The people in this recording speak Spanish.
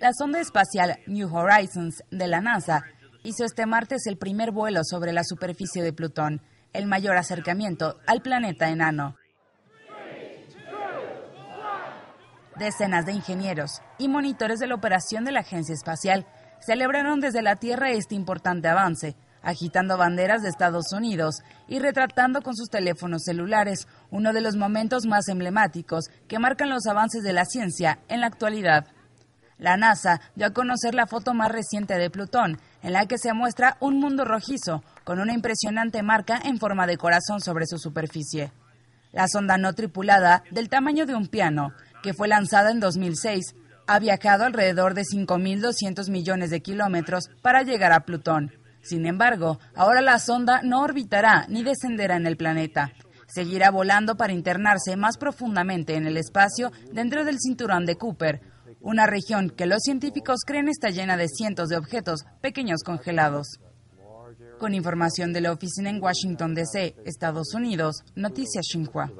La sonda espacial New Horizons de la NASA hizo este martes el primer vuelo sobre la superficie de Plutón, el mayor acercamiento al planeta enano. Decenas de ingenieros y monitores de la operación de la Agencia Espacial celebraron desde la Tierra este importante avance, agitando banderas de Estados Unidos y retratando con sus teléfonos celulares uno de los momentos más emblemáticos que marcan los avances de la ciencia en la actualidad. La NASA dio a conocer la foto más reciente de Plutón, en la que se muestra un mundo rojizo con una impresionante marca en forma de corazón sobre su superficie. La sonda no tripulada, del tamaño de un piano, que fue lanzada en 2006, ha viajado alrededor de 5.200 millones de kilómetros para llegar a Plutón. Sin embargo, ahora la sonda no orbitará ni descenderá en el planeta. Seguirá volando para internarse más profundamente en el espacio dentro del cinturón de Cooper, una región que los científicos creen está llena de cientos de objetos pequeños congelados. Con información de la oficina en Washington, D.C., Estados Unidos, Noticias Xinhua.